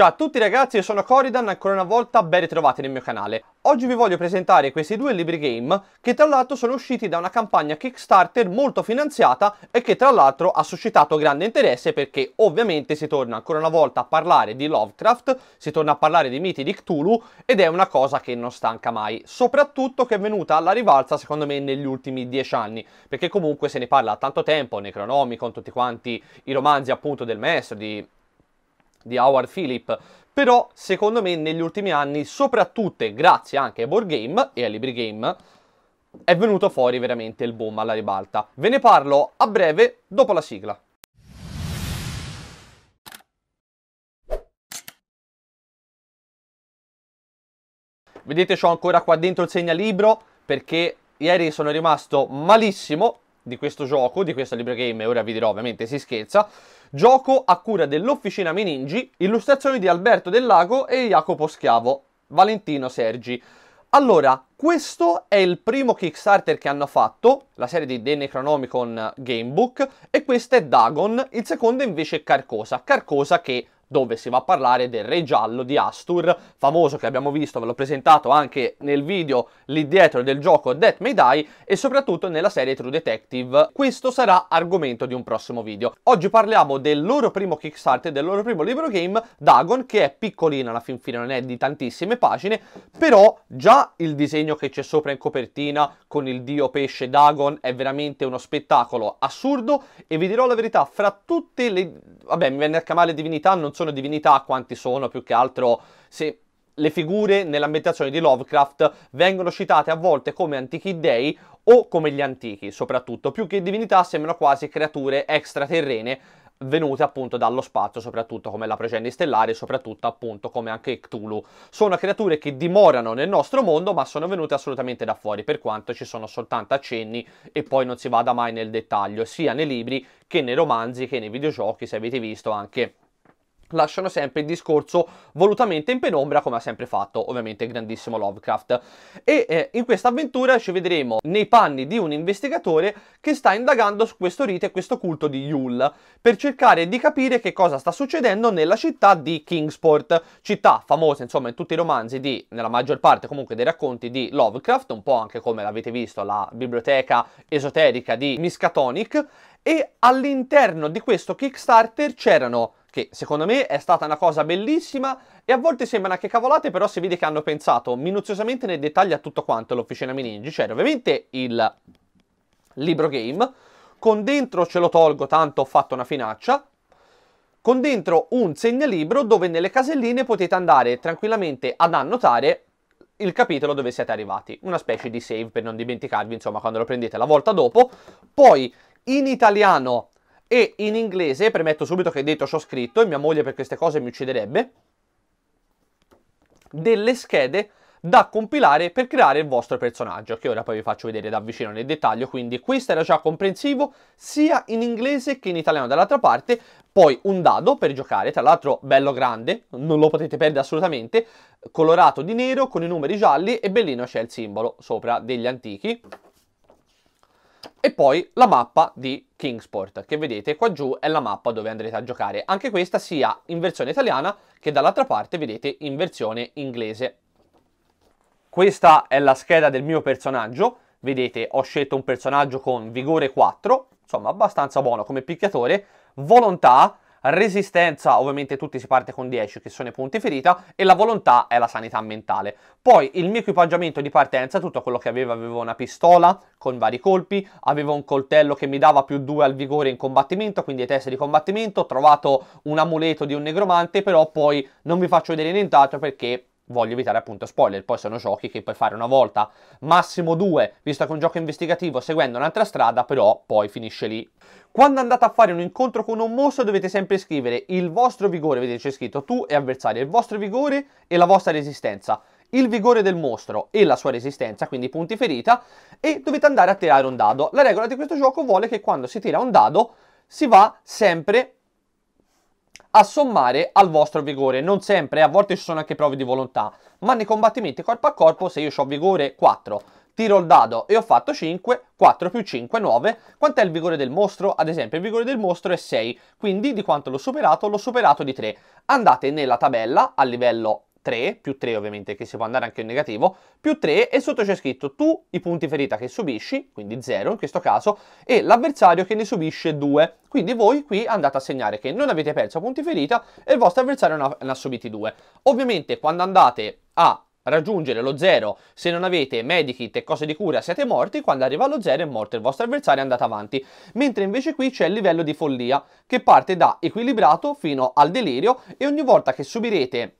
Ciao a tutti ragazzi, io sono Coridan ancora una volta ben ritrovati nel mio canale. Oggi vi voglio presentare questi due libri game che tra l'altro sono usciti da una campagna Kickstarter molto finanziata e che tra l'altro ha suscitato grande interesse perché ovviamente si torna ancora una volta a parlare di Lovecraft, si torna a parlare di miti di Cthulhu ed è una cosa che non stanca mai, soprattutto che è venuta alla rivalsa secondo me negli ultimi dieci anni, perché comunque se ne parla da tanto tempo, Necronomicon, tutti quanti i romanzi appunto del maestro di di Howard Philip, però secondo me negli ultimi anni, soprattutto grazie anche ai board game e ai libri game, è venuto fuori veramente il boom alla ribalta. Ve ne parlo a breve dopo la sigla. Vedete, ho ancora qua dentro il segnalibro perché ieri sono rimasto malissimo di questo gioco, di questa libregame, ora vi dirò ovviamente si scherza, gioco a cura dell'Officina Meningi, illustrazioni di Alberto Del Lago e Jacopo Schiavo, Valentino Sergi. Allora, questo è il primo Kickstarter che hanno fatto, la serie di The Necronomicon Gamebook, e questo è Dagon, il secondo invece è Carcosa, Carcosa che dove si va a parlare del Re Giallo di Astur, famoso che abbiamo visto, ve l'ho presentato anche nel video lì dietro del gioco Death May Die e soprattutto nella serie True Detective. Questo sarà argomento di un prossimo video. Oggi parliamo del loro primo Kickstarter, del loro primo libro game, Dagon, che è piccolino alla fin fine, non è di tantissime pagine, però già il disegno che c'è sopra in copertina con il dio pesce Dagon è veramente uno spettacolo assurdo e vi dirò la verità, fra tutte le... vabbè, mi viene a chiamare divinità, non so sono divinità, quanti sono più che altro se le figure nell'ambientazione di Lovecraft vengono citate a volte come antichi dei o come gli antichi, soprattutto, più che divinità sembrano quasi creature extraterrene venute appunto dallo spazio, soprattutto come la progenie stellare, soprattutto appunto come anche Cthulhu. Sono creature che dimorano nel nostro mondo, ma sono venute assolutamente da fuori, per quanto ci sono soltanto accenni e poi non si vada mai nel dettaglio, sia nei libri che nei romanzi che nei videogiochi, se avete visto anche lasciano sempre il discorso volutamente in penombra come ha sempre fatto ovviamente il grandissimo Lovecraft e eh, in questa avventura ci vedremo nei panni di un investigatore che sta indagando su questo rito e questo culto di Yule per cercare di capire che cosa sta succedendo nella città di Kingsport città famosa insomma in tutti i romanzi di nella maggior parte comunque dei racconti di Lovecraft un po' anche come l'avete visto la biblioteca esoterica di Miskatonic e all'interno di questo Kickstarter c'erano che secondo me è stata una cosa bellissima e a volte sembrano anche cavolate, però si vede che hanno pensato minuziosamente nel dettaglio a tutto quanto l'officina Meningi. C'era ovviamente il libro game, con dentro ce lo tolgo, tanto ho fatto una finaccia, con dentro un segnalibro dove nelle caselline potete andare tranquillamente ad annotare il capitolo dove siete arrivati, una specie di save per non dimenticarvi, insomma, quando lo prendete la volta dopo. Poi in italiano e in inglese, premetto subito che detto ciò scritto, e mia moglie per queste cose mi ucciderebbe, delle schede da compilare per creare il vostro personaggio, che ora poi vi faccio vedere da vicino nel dettaglio, quindi questo era già comprensivo sia in inglese che in italiano dall'altra parte, poi un dado per giocare, tra l'altro bello grande, non lo potete perdere assolutamente, colorato di nero con i numeri gialli e bellino c'è il simbolo sopra degli antichi, e poi la mappa di Kingsport, che vedete qua giù è la mappa dove andrete a giocare. Anche questa sia in versione italiana che dall'altra parte vedete in versione inglese. Questa è la scheda del mio personaggio. Vedete, ho scelto un personaggio con vigore 4, insomma abbastanza buono come picchiatore, volontà resistenza ovviamente tutti si parte con 10 che sono i punti ferita e la volontà è la sanità mentale. Poi il mio equipaggiamento di partenza, tutto quello che avevo, avevo una pistola con vari colpi, avevo un coltello che mi dava più 2 al vigore in combattimento, quindi ai test di combattimento, ho trovato un amuleto di un negromante, però poi non vi faccio vedere nient'altro perché voglio evitare appunto spoiler, poi sono giochi che puoi fare una volta, massimo due, visto che è un gioco investigativo seguendo un'altra strada, però poi finisce lì. Quando andate a fare un incontro con un mostro dovete sempre scrivere il vostro vigore, vedete c'è scritto tu e avversario, il vostro vigore e la vostra resistenza il vigore del mostro e la sua resistenza, quindi punti ferita, e dovete andare a tirare un dado. La regola di questo gioco vuole che quando si tira un dado si va sempre a sommare al vostro vigore. Non sempre, a volte ci sono anche prove di volontà, ma nei combattimenti corpo a corpo, se io ho vigore 4, tiro il dado e ho fatto 5, 4 più 5, 9. Quant'è il vigore del mostro? Ad esempio il vigore del mostro è 6, quindi di quanto l'ho superato? L'ho superato di 3. Andate nella tabella a livello 3, più 3 ovviamente che si può andare anche in negativo, più 3 e sotto c'è scritto tu i punti ferita che subisci, quindi 0 in questo caso, e l'avversario che ne subisce 2. Quindi voi qui andate a segnare che non avete perso punti ferita e il vostro avversario ne ha, subiti 2. Ovviamente quando andate a raggiungere lo 0 se non avete medikit e cose di cura siete morti quando arriva allo 0 è morto il vostro avversario e andate avanti mentre invece qui c'è il livello di follia che parte da equilibrato fino al delirio e ogni volta che subirete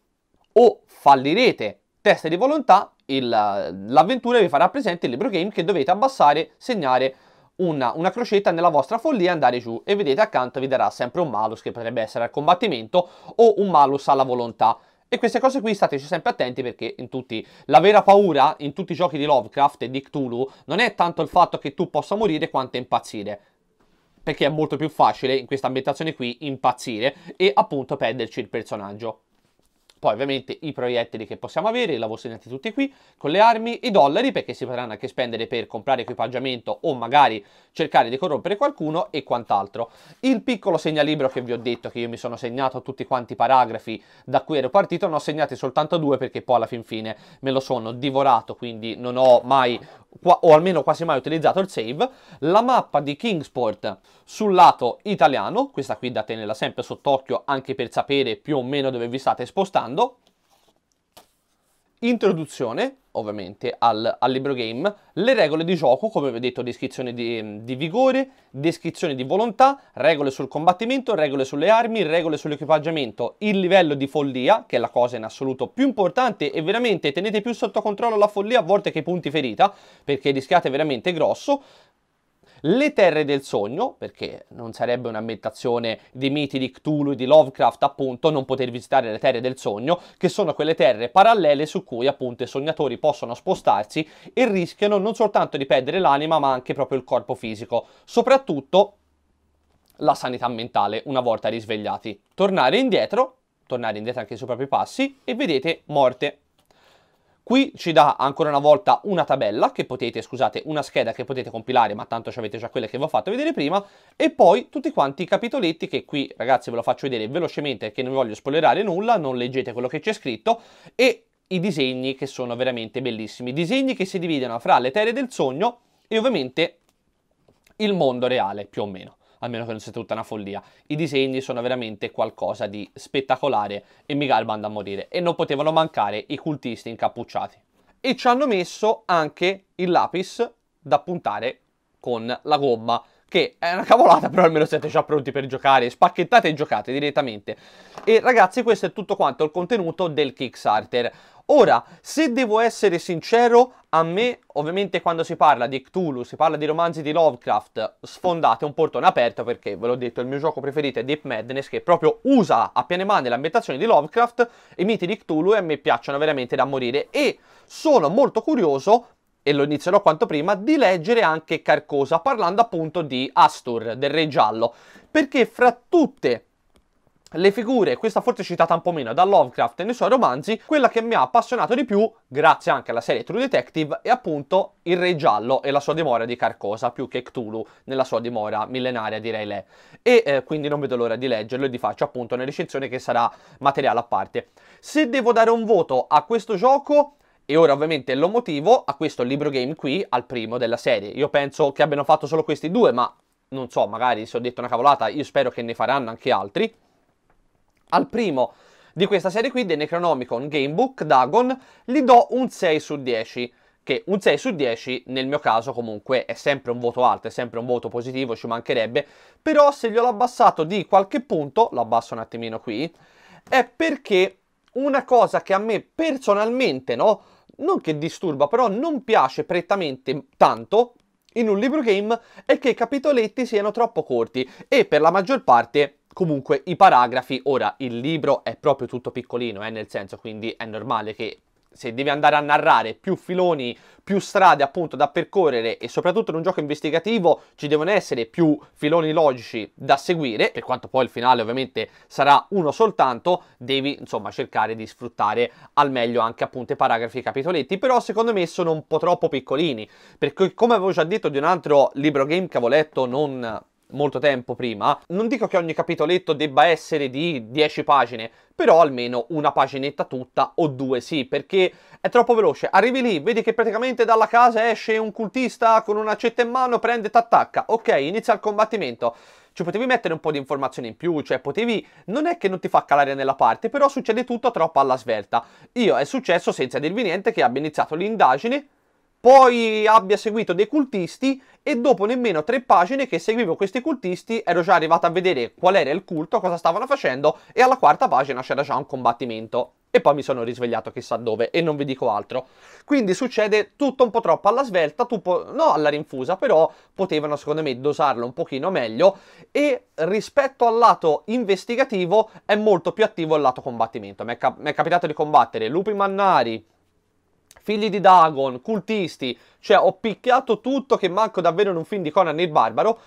o fallirete. Test di volontà, l'avventura vi farà presente il libro game che dovete abbassare, segnare una, una, crocetta nella vostra follia e andare giù e vedete accanto vi darà sempre un malus che potrebbe essere al combattimento o un malus alla volontà. E queste cose qui stateci sempre attenti perché tutti, la vera paura in tutti i giochi di Lovecraft e di Cthulhu non è tanto il fatto che tu possa morire quanto impazzire. Perché è molto più facile in questa ambientazione qui impazzire e appunto perderci il personaggio. Poi ovviamente i proiettili che possiamo avere, l'avevo segnati tutti qui, con le armi, i dollari perché si potranno anche spendere per comprare equipaggiamento o magari cercare di corrompere qualcuno e quant'altro. Il piccolo segnalibro che vi ho detto, che io mi sono segnato tutti quanti i paragrafi da cui ero partito, ne ho segnati soltanto due perché poi alla fin fine me lo sono divorato, quindi non ho mai o almeno quasi mai utilizzato il save, la mappa di Kingsport sul lato italiano, questa qui da tenerla sempre sott'occhio anche per sapere più o meno dove vi state spostando, Introduzione, ovviamente, al, al, libro game, le regole di gioco, come vi ho detto, descrizione di, di, vigore, descrizione di volontà, regole sul combattimento, regole sulle armi, regole sull'equipaggiamento, il livello di follia, che è la cosa in assoluto più importante e veramente tenete più sotto controllo la follia a volte che i punti ferita, perché rischiate veramente grosso, le Terre del Sogno, perché non sarebbe un'ambientazione dei miti di Cthulhu e di Lovecraft, appunto, non poter visitare le Terre del Sogno, che sono quelle terre parallele su cui appunto i sognatori possono spostarsi e rischiano non soltanto di perdere l'anima, ma anche proprio il corpo fisico, soprattutto la sanità mentale una volta risvegliati. Tornare indietro, tornare indietro anche sui propri passi e vedete morte. Qui ci dà ancora una volta una tabella che potete, scusate, una scheda che potete compilare, ma tanto ci avete già quelle che vi ho fatto vedere prima, e poi tutti quanti i capitoletti che qui, ragazzi, ve lo faccio vedere velocemente, che non voglio spoilerare nulla, non leggete quello che c'è scritto, e i disegni che sono veramente bellissimi. Disegni che si dividono fra le terre del sogno e ovviamente il mondo reale, più o meno a meno che non sia tutta una follia. I disegni sono veramente qualcosa di spettacolare e mi galbano da morire e non potevano mancare i cultisti incappucciati. E ci hanno messo anche il lapis da puntare con la gomma che è una cavolata, però almeno siete già pronti per giocare, spacchettate e giocate direttamente. E ragazzi, questo è tutto quanto il contenuto del Kickstarter. Ora, se devo essere sincero, a me, ovviamente quando si parla di Cthulhu, si parla di romanzi di Lovecraft, sfondate un portone aperto perché, ve l'ho detto, il mio gioco preferito è Deep Madness che proprio usa a piene mani l'ambientazione di Lovecraft, i miti di Cthulhu e a me piacciono veramente da morire e sono molto curioso e lo inizierò quanto prima, di leggere anche Carcosa, parlando appunto di Astur, del Re Giallo, perché fra tutte le figure, questa forse citata un po' meno da Lovecraft nei suoi romanzi, quella che mi ha appassionato di più, grazie anche alla serie True Detective, è appunto il Re Giallo e la sua dimora di Carcosa, più che Cthulhu nella sua dimora millenaria direi Reilè. E eh, quindi non vedo l'ora di leggerlo e di farci appunto una recensione che sarà materiale a parte. Se devo dare un voto a questo gioco, e ora ovviamente lo motivo a questo libro game qui, al primo della serie. Io penso che abbiano fatto solo questi due, ma non so, magari se ho detto una cavolata, io spero che ne faranno anche altri. Al primo di questa serie qui, The Necronomicon Gamebook Dagon, gli do un 6 su 10 che un 6 su 10 nel mio caso comunque è sempre un voto alto, è sempre un voto positivo, ci mancherebbe, però se gliel'ho abbassato di qualche punto, lo abbasso un attimino qui, è perché una cosa che a me personalmente, no, non che disturba, però non piace prettamente tanto in un libro game è che i capitoletti siano troppo corti e per la maggior parte comunque i paragrafi, ora il libro è proprio tutto piccolino, eh, nel senso quindi è normale che se devi andare a narrare più filoni, più strade appunto da percorrere e soprattutto in un gioco investigativo ci devono essere più filoni logici da seguire, per quanto poi il finale ovviamente sarà uno soltanto, devi insomma cercare di sfruttare al meglio anche appunto i paragrafi e i capitoletti, però secondo me sono un po' troppo piccolini, perché come avevo già detto di un altro libro game che avevo letto non molto tempo prima. Non dico che ogni capitoletto debba essere di 10 pagine, però almeno una paginetta tutta o due sì, perché è troppo veloce. Arrivi lì, vedi che praticamente dalla casa esce un cultista con un'accetta in mano, prende e t'attacca. Ok, inizia il combattimento. Ci potevi mettere un po' di informazioni in più, cioè potevi... Non è che non ti fa calare nella parte, però succede tutto troppo alla svelta. Io è successo senza dirvi niente che abbia iniziato l'indagine poi abbia seguito dei cultisti e dopo nemmeno tre pagine che seguivo questi cultisti ero già arrivato a vedere qual era il culto, cosa stavano facendo e alla quarta pagina c'era già un combattimento. E poi mi sono risvegliato chissà dove e non vi dico altro. Quindi succede tutto un po' troppo alla svelta, no alla rinfusa, però potevano secondo me dosarlo un pochino meglio e rispetto al lato investigativo è molto più attivo il lato combattimento. Mi è, cap- mi è capitato di combattere lupi mannari, figli di Dagon, cultisti, cioè ho picchiato tutto che manco davvero in un film di Conan il Barbaro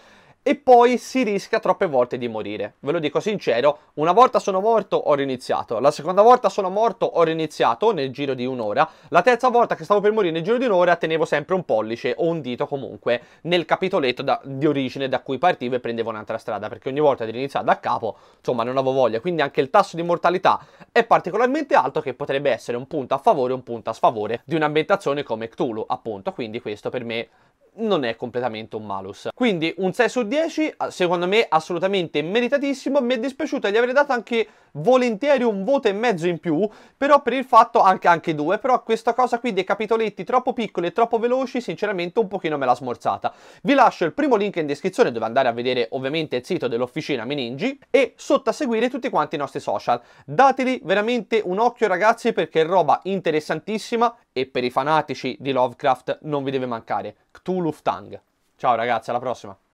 e poi si rischia troppe volte di morire. Ve lo dico sincero, una volta sono morto ho riniziato, la seconda volta sono morto ho riniziato nel giro di un'ora, la terza volta che stavo per morire nel giro di un'ora tenevo sempre un pollice o un dito comunque nel capitoletto da, di origine da cui partivo e prendevo un'altra strada, perché ogni volta di iniziare da capo, insomma, non avevo voglia, quindi anche il tasso di mortalità è particolarmente alto che potrebbe essere un punto a favore o un punto a sfavore di un'ambientazione come Cthulhu, appunto, quindi questo per me non è completamente un malus. Quindi un 6 su 10, secondo me assolutamente meritatissimo, mi è dispiaciuto di avere dato anche volentieri un voto e mezzo in più, però per il fatto anche, anche due, però questa cosa qui dei capitoletti troppo piccoli e troppo veloci sinceramente un pochino me l'ha smorzata. Vi lascio il primo link in descrizione dove andare a vedere ovviamente il sito dell'officina Meningi e sotto a seguire tutti quanti i nostri social. Dateli veramente un occhio ragazzi perché è roba interessantissima e per i fanatici di Lovecraft non vi deve mancare. Cthulhu Tang. Ciao ragazzi, alla prossima!